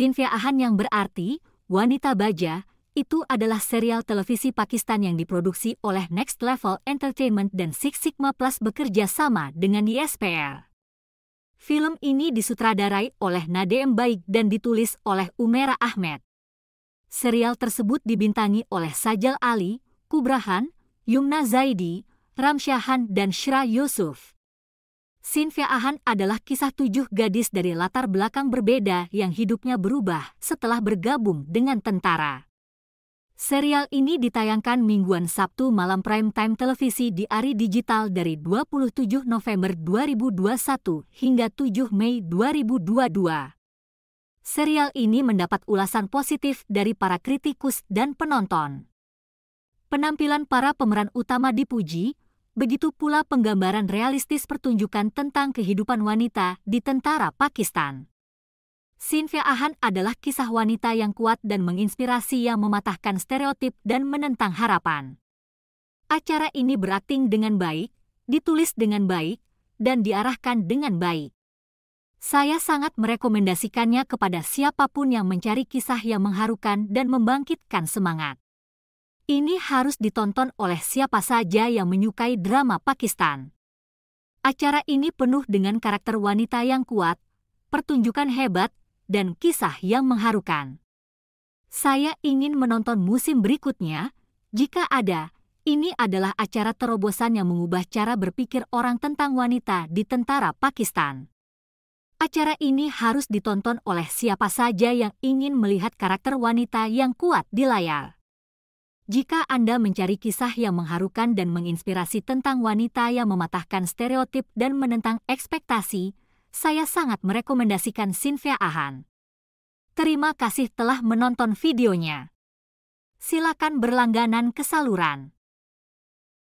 Sinfia Ahan yang berarti wanita baja itu adalah serial televisi Pakistan yang diproduksi oleh Next Level Entertainment dan Six Sigma Plus bekerja sama dengan YSPL. Film ini disutradarai oleh Nadeem Baik dan ditulis oleh Umera Ahmed. Serial tersebut dibintangi oleh Sajal Ali, Kubrahan, Yumna Zaidi, Ramsyahan dan Shra Yusuf. Sinvia Ahan adalah kisah tujuh gadis dari latar belakang berbeda yang hidupnya berubah setelah bergabung dengan tentara. Serial ini ditayangkan mingguan Sabtu malam prime time televisi di Ari Digital dari 27 November 2021 hingga 7 Mei 2022. Serial ini mendapat ulasan positif dari para kritikus dan penonton. Penampilan para pemeran utama dipuji, begitu pula penggambaran realistis pertunjukan tentang kehidupan wanita di tentara Pakistan. Sinfia Ahan adalah kisah wanita yang kuat dan menginspirasi yang mematahkan stereotip dan menentang harapan. Acara ini berakting dengan baik, ditulis dengan baik, dan diarahkan dengan baik. Saya sangat merekomendasikannya kepada siapapun yang mencari kisah yang mengharukan dan membangkitkan semangat. Ini harus ditonton oleh siapa saja yang menyukai drama Pakistan. Acara ini penuh dengan karakter wanita yang kuat, pertunjukan hebat, dan kisah yang mengharukan. Saya ingin menonton musim berikutnya. Jika ada, ini adalah acara terobosan yang mengubah cara berpikir orang tentang wanita di tentara Pakistan. Acara ini harus ditonton oleh siapa saja yang ingin melihat karakter wanita yang kuat di layar. Jika Anda mencari kisah yang mengharukan dan menginspirasi tentang wanita yang mematahkan stereotip dan menentang ekspektasi, saya sangat merekomendasikan Sinvia Ahan. Terima kasih telah menonton videonya. Silakan berlangganan ke saluran.